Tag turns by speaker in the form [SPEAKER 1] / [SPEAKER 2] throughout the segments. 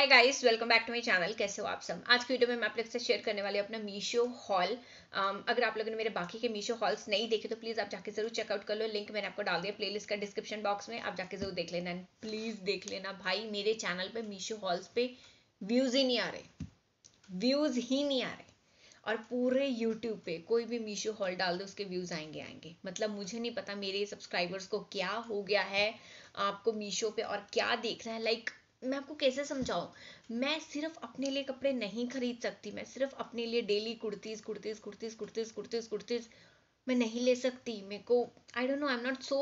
[SPEAKER 1] hi guys welcome back to my channel कैसे हो आप सब आज की वीडियो में मैं आप लोग से शेयर करने वाली हूँ अपना मीशो हॉल um, अगर आप लोगों ने मेरे बाकी के मीशो हॉल्स नहीं देखे तो प्लीज़ आप जाके जरूर चेकआउट कर लो लिंक मैंने आपको डाल दिया प्लेलिस्ट का डिस्क्रिप्शन बॉक्स में आप जाके जरूर देख लेना प्लीज़ देख लेना भाई मेरे चैनल पर मीशो हॉल्स पे व्यूज़ ही नहीं आ रहे व्यूज़ ही नहीं आ रहे और पूरे यूट्यूब पे कोई भी मीशो हॉल डाल दो उसके व्यूज़ आएंगे आएंगे मतलब मुझे नहीं पता मेरे सब्सक्राइबर्स को क्या हो गया है आपको मीशो पे और क्या देखना है हैं लाइक मैं आपको कैसे समझाऊ मैं सिर्फ अपने लिए कपड़े नहीं खरीद सकती मैं सिर्फ अपने लिए डेली कुर्तीज़ कुर्तीज़ कुर्तीज़ कुर्तीज़ कुर्तीज़ कुर्तीज़ मैं नहीं ले सकती मेरे को I don't know I am not so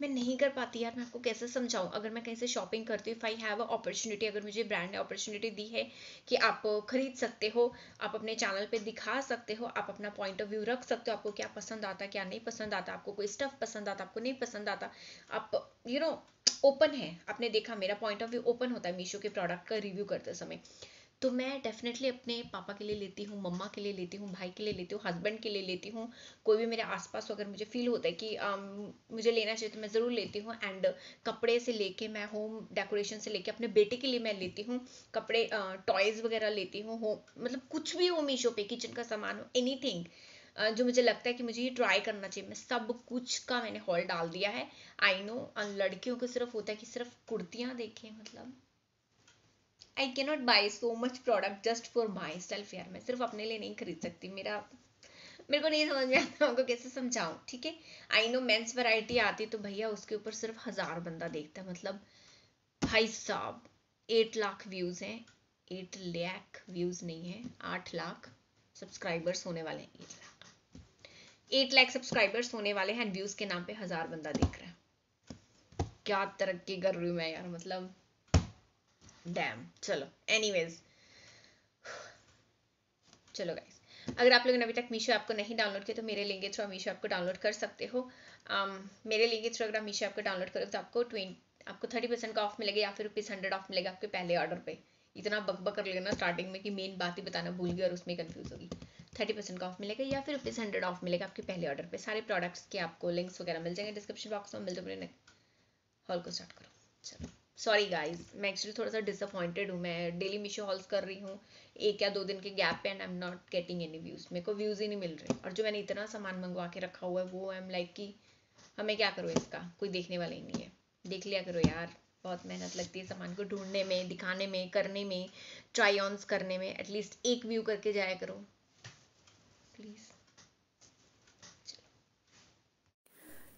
[SPEAKER 1] मैं नहीं कर पाती यार मैं आपको कैसे समझाऊँ अगर मैं कहीं से शॉपिंग करती हूँ if I have a opportunity अगर मुझे ब्रांड ने अपॉर्चुनिटी दी है कि आप खरीद सकते हो आप अपने चैनल पे दिखा सकते हो आप अपना पॉइंट ऑफ व्यू रख सकते हो आपको क्या पसंद आता क्या नहीं पसंद आता आपको कोई स्टफ पसंद आता आपको नहीं पसंद आता आप you you know know, open है आपने देखा मेरा पॉइंट ऑफ व्यू ओपन होता है मीशो के प्रोडक्ट का रिव्यू करते समय तो मैं डेफिनेटली अपने पापा के लिए लेती हूँ मम्मा के लिए लेती हूँ भाई के लिए लेती हूँ हस्बैंड के लिए लेती हूँ कोई भी मेरे आसपास अगर मुझे फील होता है कि आ, मुझे लेना चाहिए तो मैं ज़रूर लेती हूँ एंड कपड़े से लेके मैं होम डेकोरेशन से लेके अपने बेटे के लिए मैं लेती हूँ कपड़े टॉयज़ वगैरह लेती हूँ हो मतलब कुछ भी हो मीशो पे किचन का सामान हो एनी जो मुझे लगता है कि मुझे ये ट्राई करना चाहिए मैं सब कुछ का मैंने हॉल डाल दिया है आई नो लड़कियों को सिर्फ होता है कि सिर्फ कुर्तियाँ देखें मतलब I can not buy so much product just for myself यार मैं सिर्फ अपने लिए नहीं खरीद सकती मेरा मेरे को नहीं समझ में आता उनको कैसे समझाऊँ ठीक है आई नो मेन्स वैरायटी आती तो भैया उसके ऊपर सिर्फ हज़ार बंदा देखता है मतलब भाई साहब एट लाख व्यूज़ हैं एट लैख व्यूज़ नहीं है आठ लाख सब्सक्राइबर्स होने वाले हैं eight lakh eight lakh subscribers होने वाले हैं व्यूज के नाम पे हजार बंदा देख रहा है क्या तरक्की कर रही हूँ मैं यार मतलब डैम चलो एनीवेज चलो गाइस अगर आप लोगों ने अभी तक मीशो ऐप को नहीं डाउनलोड किया तो मेरे लिंक के थ्रू मीशो ऐप को डाउनलोड कर सकते हो um, मेरे लिंक के थ्रू अगर आप मीशो ऐप को डाउनलोड करो तो आपको ट्वेंटी आपको थर्टी परसेंट का ऑफ मिलेगा या फिर रुपीज़ हंड्रेड ऑफ मिलेगा आपके पहले ऑर्डर पे इतना बकबक कर लेना स्टार्टिंग में कि मेन बात ही बताना भूल गई और उसमें कंफ्यूज होगी थर्टी परसेंट का ऑफ मिलेगा या फिर रुपीज़ हंड्रेड ऑफ मिलेगा आपके पहले ऑर्डर पे सारे प्रोडक्ट्स के आपको लिंक्स वगैरह मिल जाएंगे डिस्क्रिप्शन बॉक्स में मिल जाएंगे तो हॉल को स्टार्ट करो चलो सॉरी गाइज मैं एक्चुअली थोड़ा सा डिसअपॉइंटेड हूँ मैं डेली मीशो हॉल्स कर रही हूँ एक या दो दिन के गैप पे and I am not getting any views मेरे को व्यूज़ ही नहीं मिल रहे और जो मैंने इतना सामान मंगवा के रखा हुआ है वो आई एम लाइक कि हमें क्या करो इसका कोई देखने वाला ही नहीं है देख लिया करो यार बहुत मेहनत लगती है सामान को ढूंढने में दिखाने में करने में ट्राई ऑन्स करने में एटलीस्ट एक व्यू करके जाया करो प्लीज़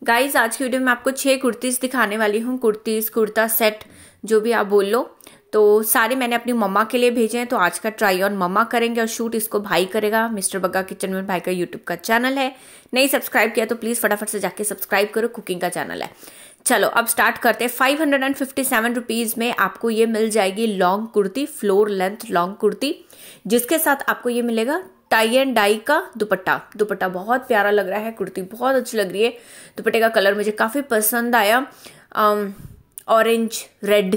[SPEAKER 1] गाइज आज की वीडियो में आपको छह कुर्तीज़ दिखाने वाली हूँ कुर्तीज़ कुर्ता सेट जो भी आप बोल लो तो सारे मैंने अपनी मम्मा के लिए भेजे हैं तो आज का ट्राई ऑन मम्मा करेंगे और शूट इसको भाई करेगा मिस्टर बग्गा किचन में भाई का यूट्यूब का चैनल है नहीं सब्सक्राइब किया तो प्लीज़ फटाफट से जाके सब्सक्राइब करो कुकिंग का चैनल है चलो अब स्टार्ट करते हैं five hundred and fifty seven rupees में आपको ये मिल जाएगी long kurti floor length long kurti जिसके साथ आपको ये मिलेगा टाई एंड डाई का दुपट्टा दुपट्टा बहुत प्यारा लग रहा है कुर्ती बहुत अच्छी लग रही है दुपट्टे का कलर मुझे काफ़ी पसंद आया ऑरेंज रेड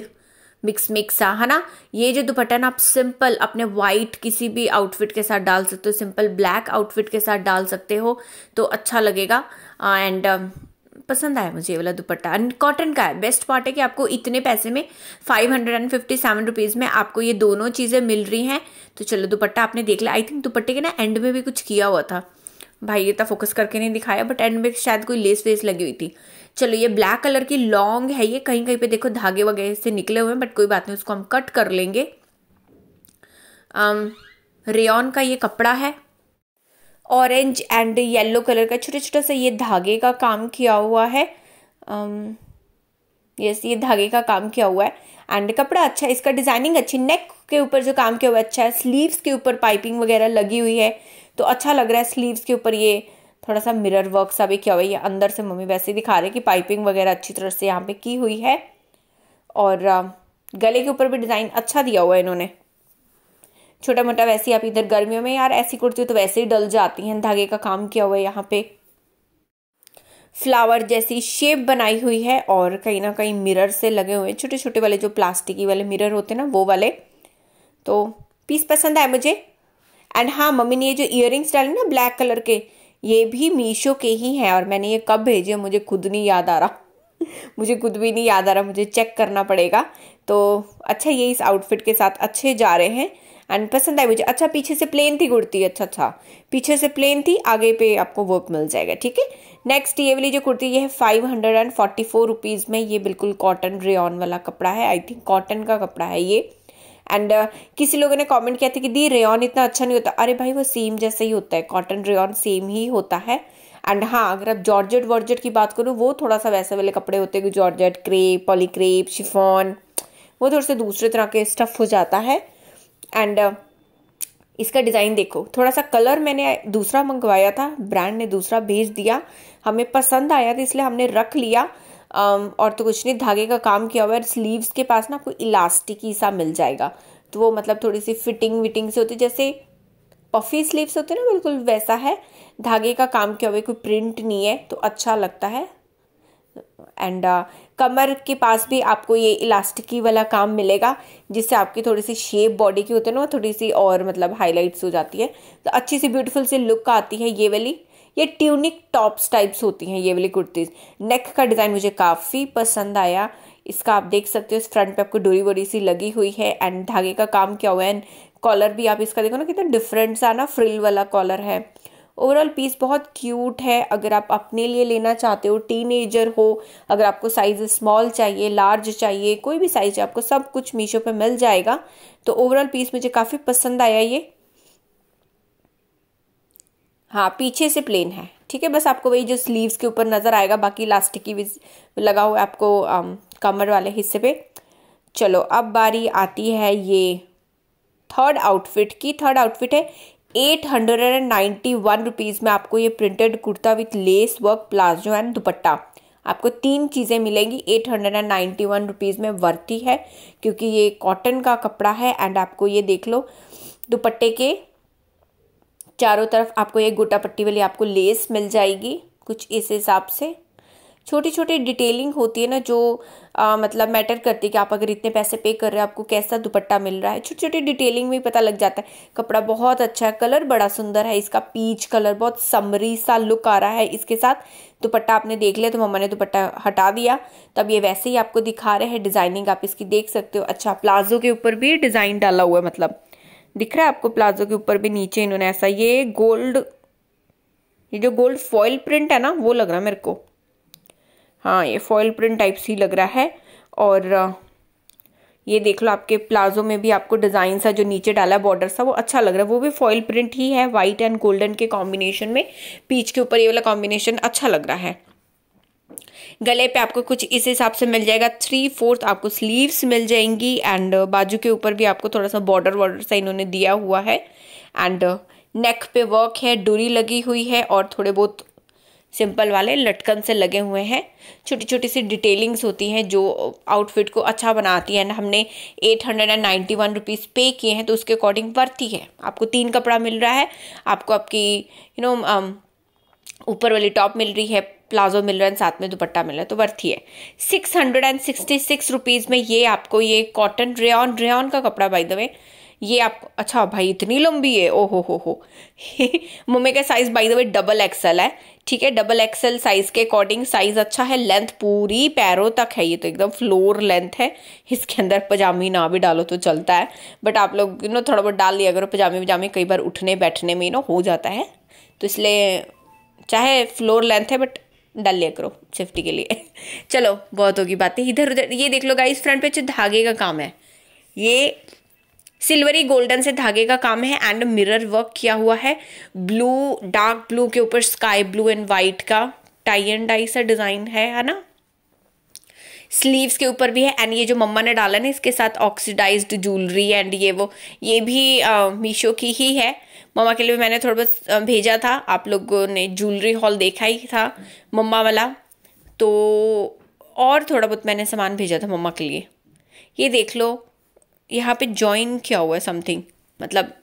[SPEAKER 1] मिक्स मिक्स है ना ये जो दुपट्टा ना आप सिंपल अपने वाइट किसी भी आउटफिट के साथ डाल सकते हो सिंपल ब्लैक आउटफिट के साथ डाल सकते हो तो अच्छा लगेगा एंड पसंद आया मुझे ये वाला दुपट्टा एंड कॉटन का है बेस्ट पार्ट है कि आपको इतने पैसे में five hundred and fifty seven rupees में आपको ये दोनों चीज़ें मिल रही हैं तो चलो दुपट्टा आपने देख लिया आई थिंक दुपट्टे के ना एंड में भी कुछ किया हुआ था भाई ये तो फोकस करके नहीं दिखाया बट एंड में शायद कोई लेस वेस लगी हुई थी चलो ये ब्लैक कलर की लॉन्ग है ये कहीं कहीं पे देखो धागे वगैरह से निकले हुए हैं बट कोई बात नहीं उसको हम कट कर लेंगे रेन um, का ये कपड़ा है ऑरेंज एंड येलो कलर का छोटा छोटा सा ये धागे का काम किया हुआ है यस ये धागे का काम किया हुआ है एंड कपड़ा अच्छा है इसका डिज़ाइनिंग अच्छी नेक के ऊपर जो काम किया हुआ अच्छा है स्लीव्स के ऊपर पाइपिंग वगैरह लगी हुई है तो अच्छा लग रहा है स्लीव्स के ऊपर ये थोड़ा सा मिरर वर्क सा भी किया हुआ है ये अंदर से मम्मी वैसे दिखा रहे हैं कि पाइपिंग वगैरह अच्छी तरह से यहाँ पे की हुई है और गले के ऊपर भी डिज़ाइन अच्छा दिया हुआ है इन्होंने छोटा मोटा वैसे आप इधर गर्मियों में यार ऐसी कुर्ती तो वैसे ही डल जाती हैं धागे का काम किया हुआ है यहाँ पे फ्लावर जैसी शेप बनाई हुई है और कहीं ना कहीं मिरर से लगे हुए हैं छोटे छोटे वाले जो प्लास्टिकी वाले मिरर होते हैं ना वो वाले तो पीस पसंद आए मुझे एंड हाँ मम्मी ने ये जो इयर रिंग्स डाले ना ब्लैक कलर के ये भी मीशो के ही हैं और मैंने ये कब भेजे मुझे खुद नहीं याद आ रहा मुझे खुद भी नहीं याद आ रहा मुझे चेक करना पड़ेगा तो अच्छा ये इस आउटफिट के साथ अच्छे जा रहे हैं एंड पसंद आई मुझे अच्छा पीछे से प्लेन थी कुर्ती अच्छा अच्छा पीछे से प्लेन थी आगे पे आपको वर्क मिल जाएगा ठीक है नेक्स्ट ये वाली जो कुर्ती ये है five hundred and forty four rupees में ये बिल्कुल कॉटन रेन वाला कपड़ा है आई थिंक कॉटन का कपड़ा है ये एंड uh, किसी लोगों ने कमेंट किया था कि दी रेन इतना अच्छा नहीं होता अरे भाई वो सेम जैसा ही होता है कॉटन रेन सेम ही होता है एंड हाँ अगर आप जॉर्जेट वॉर्जेट की बात करूँ वो थोड़ा सा वैसे वाले कपड़े होते हैं कि जॉर्जेट क्रेप पॉलीक्रेप शिफॉन वो थोड़े से दूसरे तरह के स्टफ़ हो जाता है एंड uh, इसका डिज़ाइन देखो थोड़ा सा कलर मैंने दूसरा मंगवाया था ब्रांड ने दूसरा भेज दिया हमें पसंद आया था तो इसलिए हमने रख लिया um, और तो कुछ नहीं धागे का काम किया हुआ है स्लीव्स के पास ना आपको इलास्टिक सा मिल जाएगा तो वो मतलब थोड़ी सी फिटिंग विटिंग से होती जैसे पफी स्लीव्स होते हैं ना बिल्कुल वैसा है धागे का काम किया हुआ है कोई प्रिंट नहीं है तो अच्छा लगता है एंड uh, कमर के पास भी आपको ये इलास्टिकी वाला काम मिलेगा जिससे आपकी थोड़ी सी शेप बॉडी की होती है ना थोड़ी सी और मतलब हाइलाइट्स हो जाती है तो अच्छी सी ब्यूटीफुल सी लुक आती है ये वाली ये ट्यूनिक टॉप्स टाइप्स होती हैं ये वाली कुर्तीज़ नेक का डिज़ाइन मुझे काफ़ी पसंद आया इसका आप देख सकते हो इस फ्रंट पे आपको डोरी वोरी सी लगी हुई है एंड धागे का काम क्या हुआ है एंड कॉलर भी आप इसका देखो ना कितना डिफरेंट सा ना फ्रिल वाला कॉलर है ओवरऑल पीस बहुत क्यूट है अगर आप अपने लिए लेना चाहते हो टीन हो अगर आपको साइज स्मॉल चाहिए लार्ज चाहिए कोई भी साइज आपको सब कुछ मीशो पे मिल जाएगा तो ओवरऑल पीस मुझे काफ़ी पसंद आया ये हाँ पीछे से प्लेन है ठीक है बस आपको वही जो स्लीव्स के ऊपर नज़र आएगा बाकी इलास्टिक की लगा हुआ है आपको आ, um, कमर वाले हिस्से पे चलो अब बारी आती है ये थर्ड आउटफिट की थर्ड आउटफिट है eight hundred and ninety one rupees में आपको ये printed kurta with lace work palazzo and dupatta आपको तीन चीज़ें मिलेंगी eight hundred and ninety one rupees में वर्ती है क्योंकि ये कॉटन का कपड़ा है एंड आपको ये देख लो दुपट्टे के चारों तरफ आपको ये गोटा पट्टी वाली आपको लेस मिल जाएगी कुछ इस हिसाब से छोटी छोटी डिटेलिंग होती है ना जो आ, मतलब मैटर करती है कि आप अगर इतने पैसे पे कर रहे हो आपको कैसा दुपट्टा मिल रहा है छोटी छोटी डिटेलिंग में पता लग जाता है कपड़ा बहुत अच्छा है कलर बड़ा सुंदर है इसका पीच कलर बहुत समरी सा लुक आ रहा है इसके साथ दुपट्टा आपने देख लिया तो मम्मा ने दुपट्टा हटा दिया तब ये वैसे ही आपको दिखा रहे हैं डिज़ाइनिंग आप इसकी देख सकते हो अच्छा प्लाजो के ऊपर भी डिज़ाइन डाला हुआ है मतलब दिख रहा है आपको प्लाजो के ऊपर भी नीचे इन्होंने ऐसा ये गोल्ड ये जो गोल्ड फॉइल प्रिंट है ना वो लग रहा है मेरे को हाँ ये फॉयल प्रिंट टाइप सी लग रहा है और ये देख लो आपके प्लाजो में भी आपको डिज़ाइन सा जो नीचे डाला बॉर्डर सा वो अच्छा लग रहा है वो भी फॉयल प्रिंट ही है वाइट एंड गोल्डन के कॉम्बिनेशन में पीच के ऊपर ये वाला कॉम्बिनेशन अच्छा लग रहा है गले पे आपको कुछ इस हिसाब से मिल जाएगा थ्री फोर्थ आपको स्लीव्स मिल जाएंगी एंड बाजू के ऊपर भी आपको थोड़ा सा बॉर्डर वॉर्डर सा इन्होंने दिया हुआ है एंड नेक पे वर्क है डोरी लगी हुई है और थोड़े बहुत सिंपल वाले लटकन से लगे हुए हैं छोटी छोटी सी डिटेलिंग्स होती हैं जो आउटफिट को अच्छा बनाती है एंड हमने eight hundred and ninety one rupees पे किए हैं तो उसके अकॉर्डिंग वर्थ ही है आपको तीन कपड़ा मिल रहा है आपको आपकी यू नो um, ऊपर वाली टॉप मिल रही है प्लाजो मिल रहा है साथ में दुपट्टा मिल रहा है तो वर्थ ही है six hundred and sixty six rupees में ये आपको ये कॉटन रेन रेन का कपड़ा बाई द वे ये आप अच्छा भाई इतनी लंबी है ओ हो हो हो मम्मी का size by the way double XL है ठीक है डबल एक्सल साइज़ के अकॉर्डिंग साइज़ अच्छा है लेंथ पूरी पैरों तक है ये तो एकदम फ्लोर लेंथ है इसके अंदर पजामी ना भी डालो तो चलता है बट आप लोग यू नो थोड़ा बहुत डाल लिया करो पजामे पजामे कई बार उठने बैठने में नो हो जाता है तो इसलिए चाहे फ्लोर लेंथ है बट डाल लिया करो सेफ्टी के लिए चलो बहुत होगी बातें इधर उधर ये देख लो गाइस फ्रंट पे धागे का काम है ये सिल्वरी गोल्डन से धागे का काम है एंड मिरर वर्क किया हुआ है ब्लू डार्क ब्लू के ऊपर स्काई ब्लू एंड वाइट का टाई एंड डाई सा डिजाइन है है ना स्लीव्स के ऊपर भी है एंड ये जो मम्मा ने डाला ना इसके साथ ऑक्सीडाइज्ड ज्वेलरी एंड ये वो ये भी मीशो की ही है मम्मा के लिए मैंने थोड़ा बहुत भेजा था आप लोगों ने ज्वेलरी हॉल देखा ही था मम्मा वाला तो और थोड़ा बहुत मैंने सामान भेजा था मम्मा के लिए ये देख लो यहाँ पे ज्वाइन किया हुआ है समथिंग मतलब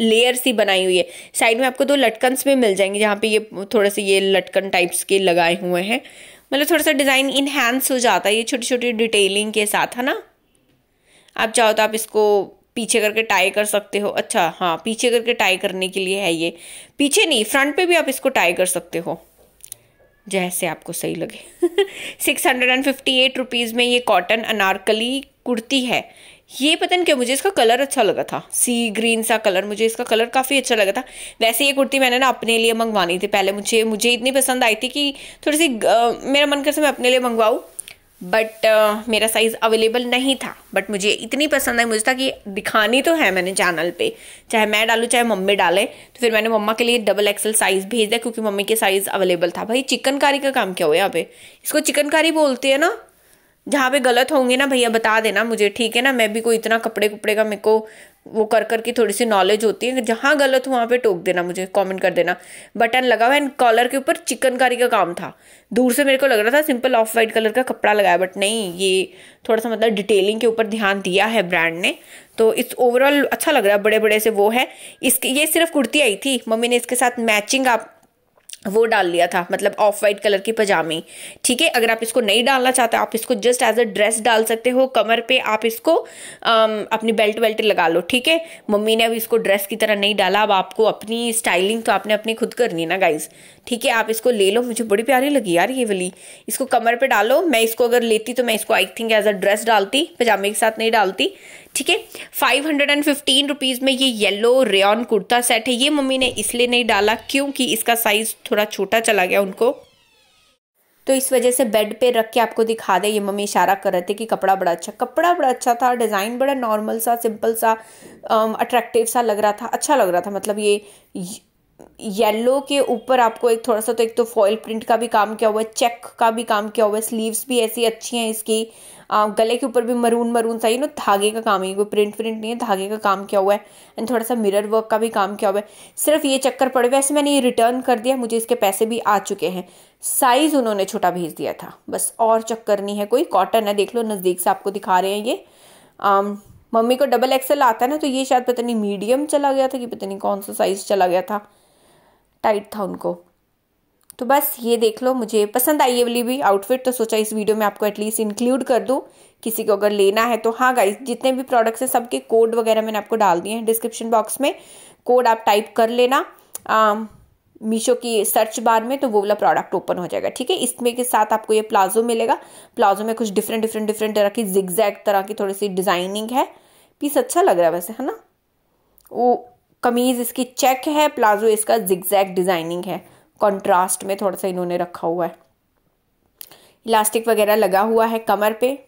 [SPEAKER 1] लेयर सी बनाई हुई है साइड में आपको दो लटकन्स भी मिल जाएंगे जहाँ पे ये थोड़े से ये लटकन टाइप्स के लगाए हुए हैं मतलब थोड़ा सा डिज़ाइन इन्हेंस हो जाता है ये छोटी छोटी डिटेलिंग के साथ है ना आप चाहो तो आप इसको पीछे करके टाई कर सकते हो अच्छा हाँ पीछे करके टाई करने के लिए है ये पीछे नहीं फ्रंट पे भी आप इसको टाई कर सकते हो जैसे आपको सही लगे six hundred and fifty eight rupees में ये कॉटन अनारकली कुर्ती है ये पता नहीं क्या मुझे इसका कलर अच्छा लगा था सी ग्रीन सा कलर मुझे इसका कलर काफ़ी अच्छा लगा था वैसे ये कुर्ती मैंने ना अपने लिए मंगवानी थी पहले मुझे मुझे इतनी पसंद आई थी कि थोड़ी सी आ, मेरा मन कर से मैं अपने लिए मंगवाऊँ बट uh, मेरा साइज़ अवेलेबल नहीं था बट मुझे इतनी पसंद आई मुझे था कि दिखानी तो है मैंने चैनल पे चाहे मैं डालूँ चाहे मम्मी डाले तो फिर मैंने मम्मा के लिए डबल एक्सल साइज़ भेज दिया क्योंकि मम्मी के साइज़ अवेलेबल था भाई चिकनकारी का काम क्या हुआ यहाँ पे इसको चिकनकारी बोलते हैं ना जहाँ पे गलत होंगे ना भैया बता देना मुझे ठीक है ना मैं भी कोई इतना कपड़े कपड़े का मेरे को वो कर कर की थोड़ी सी नॉलेज होती है जहाँ गलत हो वहाँ पे टोक देना मुझे कमेंट कर देना बटन लगा हुआ एंड कॉलर के ऊपर चिकनकारी का काम था दूर से मेरे को लग रहा था सिंपल ऑफ वाइट कलर का कपड़ा लगाया बट नहीं ये थोड़ा सा मतलब डिटेलिंग के ऊपर ध्यान दिया है ब्रांड ने तो इस ओवरऑल अच्छा लग रहा है बड़े बड़े से वो है इसके ये सिर्फ कुर्ती आई थी मम्मी ने इसके साथ मैचिंग आप वो डाल लिया था मतलब ऑफ वाइट कलर की पजामी ठीक है अगर आप इसको नहीं डालना चाहते आप इसको जस्ट एज अ ड्रेस डाल सकते हो कमर पे आप इसको आम, अपनी बेल्ट वेल्ट लगा लो ठीक है मम्मी ने अभी इसको ड्रेस की तरह नहीं डाला अब आपको अपनी स्टाइलिंग तो आपने अपनी खुद करनी है ना गाइज ठीक है आप इसको ले लो मुझे बड़ी प्यारी लगी यार ये वाली इसको कमर पर डालो मैं इसको अगर लेती तो मैं इसको I think as a dress डालती पजामे के साथ नहीं डालती ठीक है five hundred and fifteen rupees में ये येलो रेन कुर्ता सेट है ये मम्मी ने इसलिए नहीं डाला क्योंकि इसका साइज़ थोड़ा छोटा चला गया उनको तो इस वजह से बेड पे रख के आपको दिखा दे ये मम्मी इशारा कर रहे थे कि कपड़ा बड़ा अच्छा कपड़ा बड़ा अच्छा था डिज़ाइन बड़ा नॉर्मल सा सिंपल सा अट्रैक्टिव um, सा लग रहा था अच्छा लग रहा था मतलब ये येलो के ऊपर आपको एक थोड़ा सा तो एक तो फॉयल प्रिंट का भी काम किया हुआ है चेक का भी काम किया हुआ है स्लीव्स भी ऐसी अच्छी हैं इसकी गले के ऊपर भी मरून मरून सा ही ना धागे का काम है कोई प्रिंट प्रिंट नहीं है धागे का काम क्या हुआ है एंड थोड़ा सा मिरर वर्क का भी काम क्या हुआ है सिर्फ ये चक्कर पड़े वैसे मैंने ये रिटर्न कर दिया मुझे इसके पैसे भी आ चुके हैं साइज़ उन्होंने छोटा भेज दिया था बस और चक्कर नहीं है कोई कॉटन है देख लो नज़दीक से आपको दिखा रहे हैं ये मम्मी को डबल एक्सेल आता है ना तो ये शायद पता नहीं मीडियम चला गया था कि पता नहीं कौन सा साइज़ चला गया था टाइट था उनको तो बस ये देख लो मुझे पसंद आई है वाली भी आउटफिट तो सोचा इस वीडियो में आपको एटलीस्ट इंक्लूड कर दूँ किसी को अगर लेना है तो हाँ गाइज जितने भी प्रोडक्ट्स हैं सबके कोड वगैरह मैंने आपको डाल दिए हैं डिस्क्रिप्शन बॉक्स में कोड आप टाइप कर लेना मीशो um, की सर्च बार में तो वो वाला प्रोडक्ट ओपन हो जाएगा ठीक है इसमें के साथ आपको ये प्लाजो मिलेगा प्लाजो में कुछ डिफरेंट डिफरेंट डिफरेंट तरह की जिग्जैग तरह की थोड़ी सी डिजाइनिंग है पीस अच्छा लग रहा है वैसे है ना वो कमीज़ इसकी चेक है प्लाजो इसका जिग्जैग डिजाइनिंग है कंट्रास्ट में थोड़ा सा इन्होंने रखा हुआ है इलास्टिक वगैरह लगा हुआ है कमर पे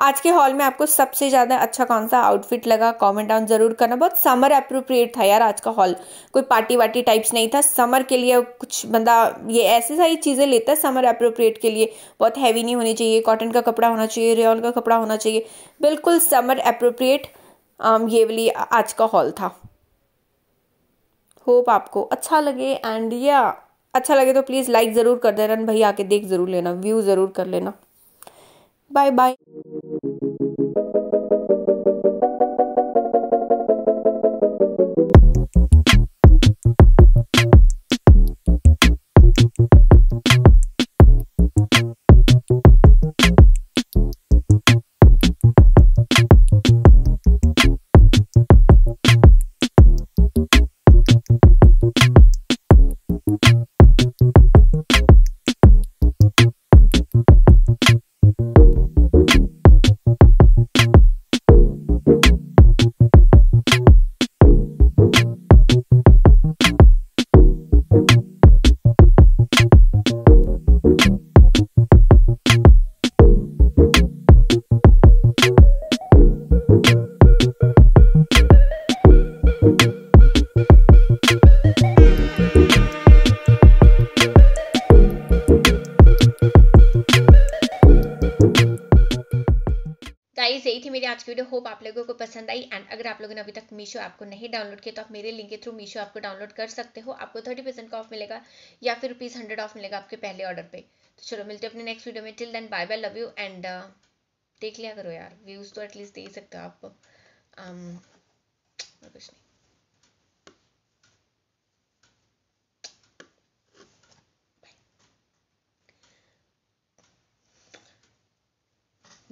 [SPEAKER 1] आज के हॉल में आपको सबसे ज़्यादा अच्छा कौन सा आउटफिट लगा कमेंट डाउन ज़रूर करना बहुत समर अप्रोप्रिएट था यार आज का हॉल कोई पार्टी वार्टी टाइप्स नहीं था समर के लिए कुछ बंदा ये ऐसे सारी चीज़ें लेता है समर अप्रोप्रिएट के लिए बहुत हैवी नहीं होनी चाहिए कॉटन का कपड़ा होना चाहिए रेयॉन का कपड़ा होना चाहिए बिल्कुल समर अप्रोप्रिएट um, ये वाली आज का हॉल था होप आपको अच्छा लगे एंड या अच्छा लगे तो प्लीज़ लाइक ज़रूर कर देना भाई आके देख ज़रूर लेना व्यू ज़रूर कर लेना बाय बाय लोगों को पसंद आई एंड अगर आप लोगों ने अभी तक मीशो ऐप को नहीं डाउनलोड किया तो आप मेरे लिंक के थ्रू मीशो ऐप को डाउनलोड कर सकते हो आपको थर्टी परसेंट का ऑफ मिलेगा या फिर रुपीज़ हंड्रेड ऑफ मिलेगा आपके पहले ऑर्डर पे तो चलो मिलते हैं अपने नेक्स्ट वीडियो में till then bye bye love you and देख लिया करो यार व्यूज़ तो एटलीस्ट दे ही सकते हो आप um, कुछ नहीं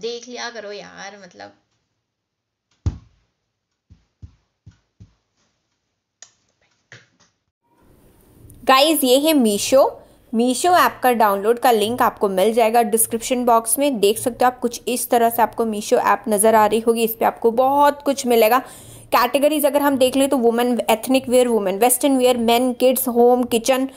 [SPEAKER 1] देख लिया करो यार मतलब गाइस ये है मीशो मीशो ऐप का डाउनलोड का लिंक आपको मिल जाएगा डिस्क्रिप्शन बॉक्स में देख सकते हो आप कुछ इस तरह से आपको मीशो ऐप नज़र आ रही होगी इस पर आपको बहुत कुछ मिलेगा कैटेगरीज अगर हम देख लें तो women ethnic wear women western wear men kids home kitchen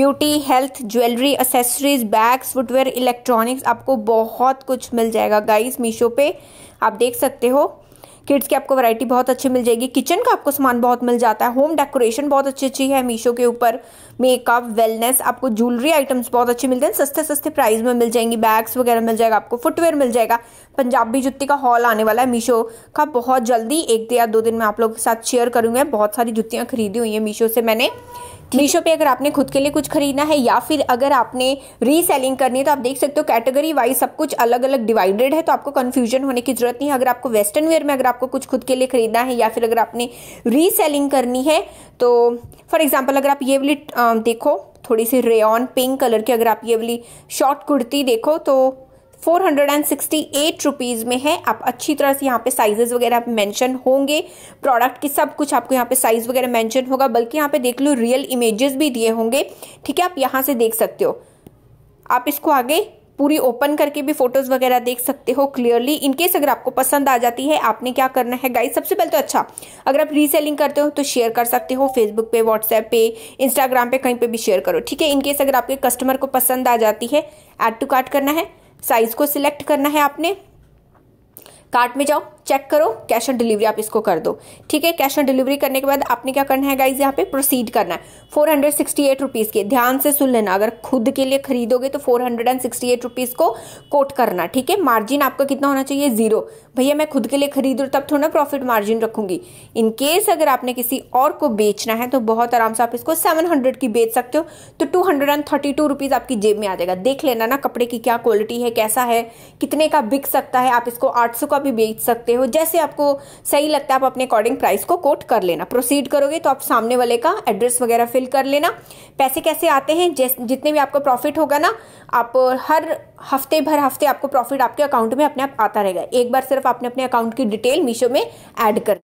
[SPEAKER 1] beauty health jewellery accessories bags footwear electronics आपको बहुत कुछ मिल जाएगा गाइस मीशो पे आप देख सकते हो किड्स की आपको वैरायटी बहुत अच्छी मिल जाएगी किचन का आपको सामान बहुत मिल जाता है होम डेकोरेशन बहुत अच्छी अच्छी है मीशो के ऊपर मेकअप वेलनेस आपको ज्वेलरी आइटम्स बहुत अच्छे मिलते हैं सस्ते सस्ते प्राइस में मिल जाएंगी बैग्स वगैरह मिल जाएगा आपको फुटवेयर मिल जाएगा पंजाबी जुत्ती का हॉल आने वाला है मीशो का बहुत जल्दी एक या दो दिन में आप लोगों के साथ शेयर करूंगा बहुत सारी जुत्तियाँ खरीदी हुई हैं मीशो से मैंने मीशो पे अगर आपने खुद के लिए कुछ खरीदना है या फिर अगर आपने रीसेलिंग करनी है तो आप देख सकते हो कैटेगरी वाइज सब कुछ अलग अलग डिवाइडेड है तो आपको कन्फ्यूजन होने की जरूरत नहीं है अगर आपको वेस्टर्न वेयर में अगर आपको कुछ खुद के लिए खरीदना है या फिर अगर आपने रीसेलिंग करनी है तो फॉर एग्जाम्पल अगर आप ये वाली देखो थोड़ी सी रेन पिंक कलर की अगर आप ये वाली शॉर्ट कुर्ती देखो तो 468 रुपीस में है आप अच्छी तरह से यहाँ पे साइजेस वगैरह मेंशन होंगे प्रोडक्ट की सब कुछ आपको यहाँ पे साइज वगैरह मेंशन होगा बल्कि यहाँ पे देख लो रियल इमेजेस भी दिए होंगे ठीक है आप यहाँ से देख सकते हो आप इसको आगे पूरी ओपन करके भी फोटोज़ वगैरह देख सकते हो क्लियरली इनकेस अगर आपको पसंद आ जाती है आपने क्या करना है गाइस सबसे पहले तो अच्छा अगर आप रीसेलिंग करते हो तो शेयर कर सकते हो फेसबुक पे व्हाट्सएप पे इंस्टाग्राम पे कहीं पे भी शेयर करो ठीक है इनकेस अगर आपके कस्टमर को पसंद आ जाती है एड टू कार्ट करना है साइज़ को सिलेक्ट करना है आपने कार्ट में जाओ चेक करो कैश ऑन डिलीवरी आप इसको कर दो ठीक है कैश ऑन डिलीवरी करने के बाद आपने क्या करना है गाइज यहाँ पे प्रोसीड करना है four hundred sixty eight rupees के ध्यान से सुन लेना अगर खुद के लिए खरीदोगे तो four hundred and sixty eight rupees को कोट करना ठीक है मार्जिन आपका कितना होना चाहिए जीरो भैया मैं खुद के लिए खरीद तब थोड़ा प्रॉफिट मार्जिन रखूंगी इनकेस अगर आपने किसी और को बेचना है तो बहुत आराम से आप इसको सेवन हंड्रेड की बेच सकते हो तो two hundred and thirty two rupees आपकी जेब में आ जाएगा देख लेना ना कपड़े की क्या क्वालिटी है कैसा है कितने का बिक सकता है आप इसको आठ सौ का भी बेच सकते हो हो जैसे आपको सही लगता है आप अपने अकॉर्डिंग प्राइस को कोट कर लेना प्रोसीड करोगे तो आप सामने वाले का एड्रेस वगैरह फिल कर लेना पैसे कैसे आते हैं जितने भी आपका प्रॉफिट होगा ना आप हर हफ्ते भर हफ्ते आपको प्रॉफिट आपके अकाउंट में अपने आप आता रहेगा एक बार सिर्फ आपने अपने अकाउंट की डिटेल मीशो में ऐड कर